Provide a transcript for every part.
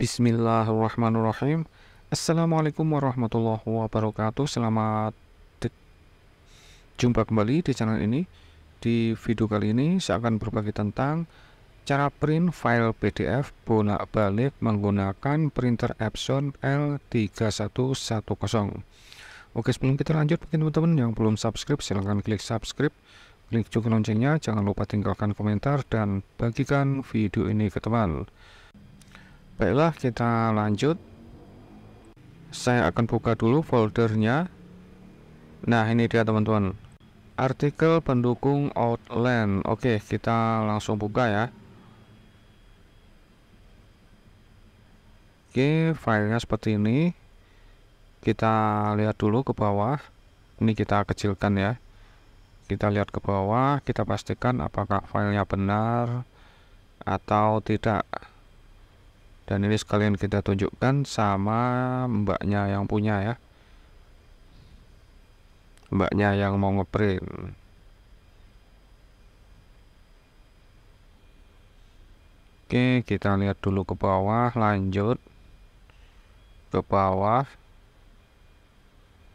Bismillahirrahmanirrahim Assalamualaikum warahmatullahi wabarakatuh Selamat jumpa kembali di channel ini Di video kali ini saya akan berbagi tentang Cara print file PDF bolak-balik menggunakan printer Epson L3110 Oke sebelum kita lanjut mungkin teman-teman yang belum subscribe silahkan klik subscribe Klik juga loncengnya, jangan lupa tinggalkan komentar dan bagikan video ini ke teman Baiklah, kita lanjut. Saya akan buka dulu foldernya. Nah, ini dia teman-teman. Artikel pendukung Outland. Oke, kita langsung buka ya. Oke, filenya seperti ini. Kita lihat dulu ke bawah. Ini kita kecilkan ya. Kita lihat ke bawah, kita pastikan apakah filenya benar atau tidak dan ini sekalian kita tunjukkan sama mbaknya yang punya ya mbaknya yang mau ngeprint Oke kita lihat dulu ke bawah lanjut ke bawah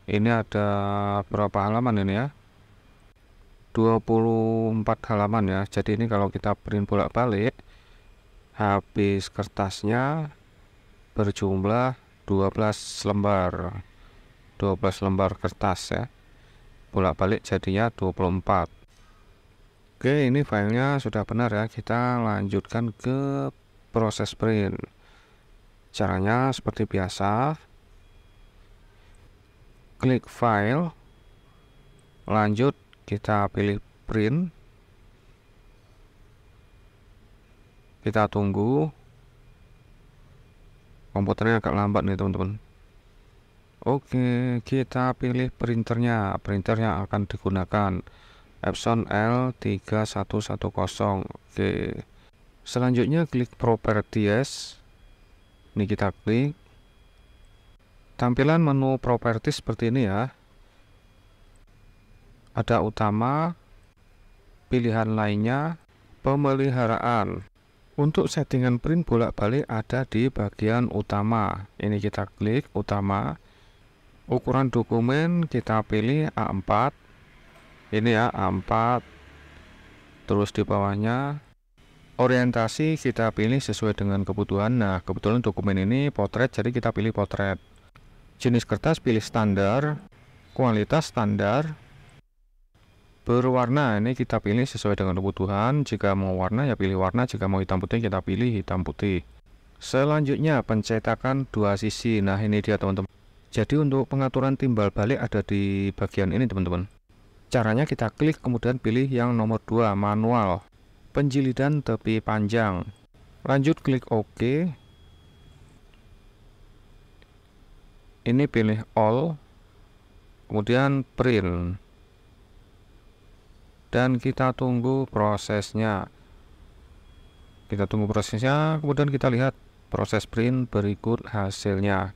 ini ada berapa halaman ini ya 24 halaman ya jadi ini kalau kita print bolak-balik habis kertasnya berjumlah 12 lembar 12 lembar kertas ya bolak-balik jadinya 24 oke ini filenya sudah benar ya kita lanjutkan ke proses print caranya seperti biasa klik file lanjut kita pilih print kita tunggu komputernya agak lambat nih teman-teman Oke kita pilih printernya printer yang akan digunakan Epson L3110 Oke selanjutnya klik properties ini kita klik tampilan menu properties seperti ini ya ada utama pilihan lainnya pemeliharaan untuk settingan print bolak-balik ada di bagian utama. Ini kita klik utama. Ukuran dokumen kita pilih A4. Ini ya A4. Terus di bawahnya orientasi kita pilih sesuai dengan kebutuhan. Nah, kebetulan dokumen ini potret jadi kita pilih potret. Jenis kertas pilih standar, kualitas standar, Berwarna ini kita pilih sesuai dengan kebutuhan. Jika mau warna ya pilih warna, jika mau hitam putih kita pilih hitam putih. Selanjutnya pencetakan dua sisi. Nah, ini dia teman-teman. Jadi untuk pengaturan timbal balik ada di bagian ini teman-teman. Caranya kita klik kemudian pilih yang nomor 2 manual. Penjilidan tepi panjang. Lanjut klik OK. Ini pilih all. Kemudian print dan kita tunggu prosesnya kita tunggu prosesnya kemudian kita lihat proses print berikut hasilnya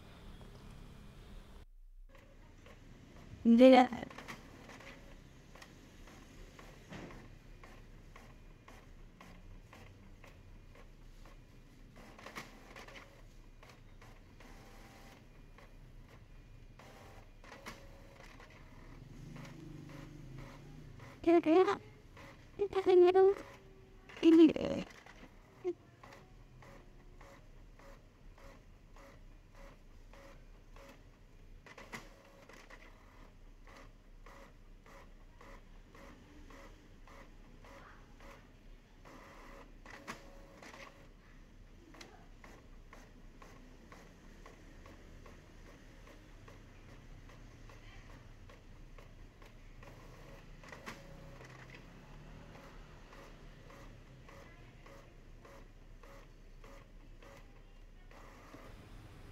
제가 그냥 인터넷으로 일일이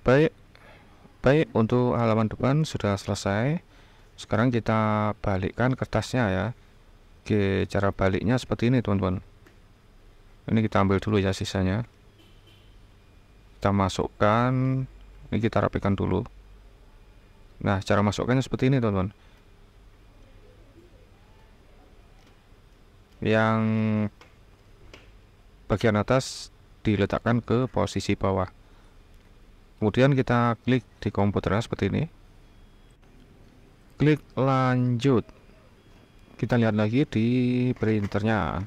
baik baik untuk halaman depan sudah selesai sekarang kita balikkan kertasnya ya Oke cara baliknya seperti ini teman-teman ini kita ambil dulu ya sisanya kita masukkan ini kita rapikan dulu nah cara masukkannya seperti ini teman-teman yang bagian atas diletakkan ke posisi bawah kemudian kita klik di komputer seperti ini klik lanjut kita lihat lagi di printernya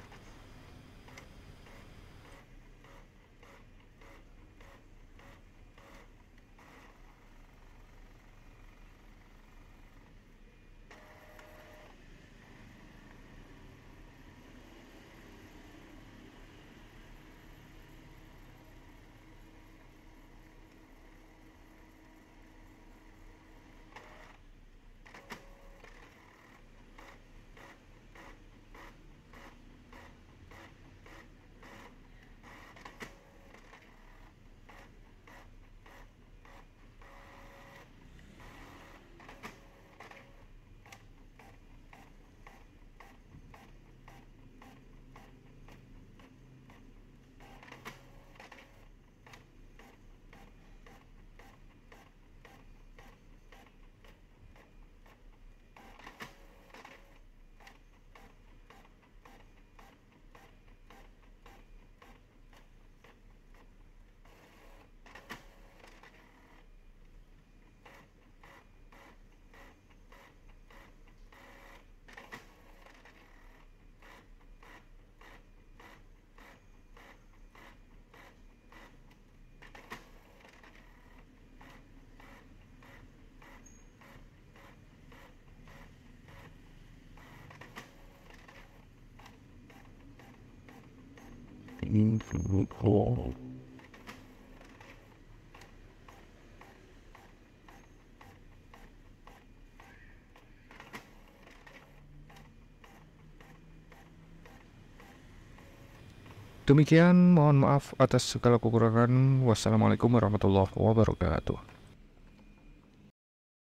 Demikian, mohon maaf atas segala kekurangan. Wassalamualaikum warahmatullahi wabarakatuh.